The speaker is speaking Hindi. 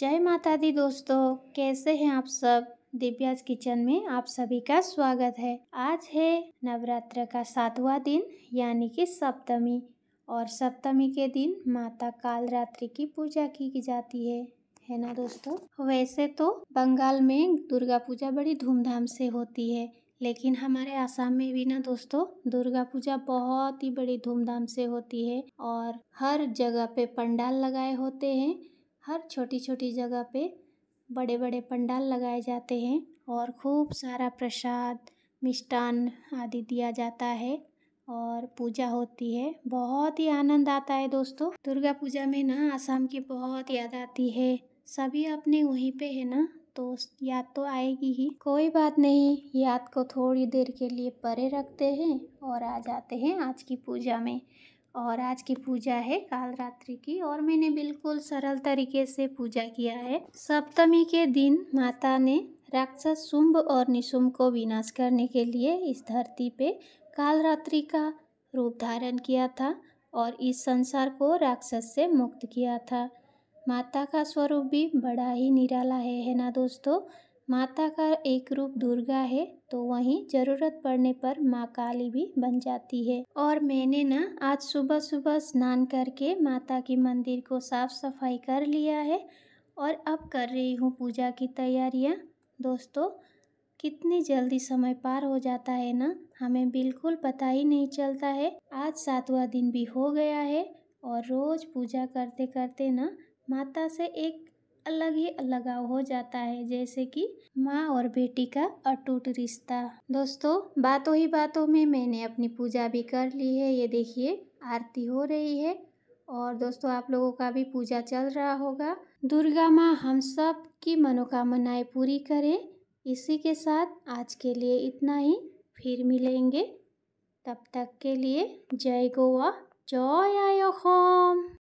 जय माता दी दोस्तों कैसे हैं आप सब दिव्याज किचन में आप सभी का स्वागत है आज है नवरात्र का सातवां दिन यानी कि सप्तमी और सप्तमी के दिन माता कालरात्रि की पूजा की जाती है है ना दोस्तों वैसे तो बंगाल में दुर्गा पूजा बड़ी धूमधाम से होती है लेकिन हमारे आसाम में भी ना दोस्तों दुर्गा पूजा बहुत ही बड़ी धूमधाम से होती है और हर जगह पे पंडाल लगाए होते हैं हर छोटी छोटी जगह पे बड़े बड़े पंडाल लगाए जाते हैं और खूब सारा प्रसाद मिष्ठान आदि दिया जाता है और पूजा होती है बहुत ही आनंद आता है दोस्तों दुर्गा पूजा में ना आसाम की बहुत याद आती है सभी अपने वहीं पे है ना तो याद तो आएगी ही कोई बात नहीं याद को थोड़ी देर के लिए परे रखते हैं और आ जाते हैं आज की पूजा में और आज की पूजा है काल रात्रि की और मैंने बिल्कुल सरल तरीके से पूजा किया है सप्तमी के दिन माता ने राक्षस शुंभ और निशुंभ को विनाश करने के लिए इस धरती पे काल रात्रि का रूप धारण किया था और इस संसार को राक्षस से मुक्त किया था माता का स्वरूप भी बड़ा ही निराला है है ना दोस्तों माता का एक रूप दुर्गा है तो वहीं जरूरत पड़ने पर माँ काली भी बन जाती है और मैंने ना आज सुबह सुबह स्नान करके माता के मंदिर को साफ सफाई कर लिया है और अब कर रही हूँ पूजा की तैयारियाँ दोस्तों कितनी जल्दी समय पार हो जाता है ना हमें बिल्कुल पता ही नहीं चलता है आज सातवां दिन भी हो गया है और रोज़ पूजा करते करते ना माता से एक अलग ही लगाव हो जाता है जैसे कि माँ और बेटी का अटूट रिश्ता दोस्तों बातों ही बातों में मैंने अपनी पूजा भी कर ली है ये देखिए आरती हो रही है और दोस्तों आप लोगों का भी पूजा चल रहा होगा दुर्गा माँ हम सब की मनोकामनाएं पूरी करें इसी के साथ आज के लिए इतना ही फिर मिलेंगे तब तक के लिए जय गोवा जय आयो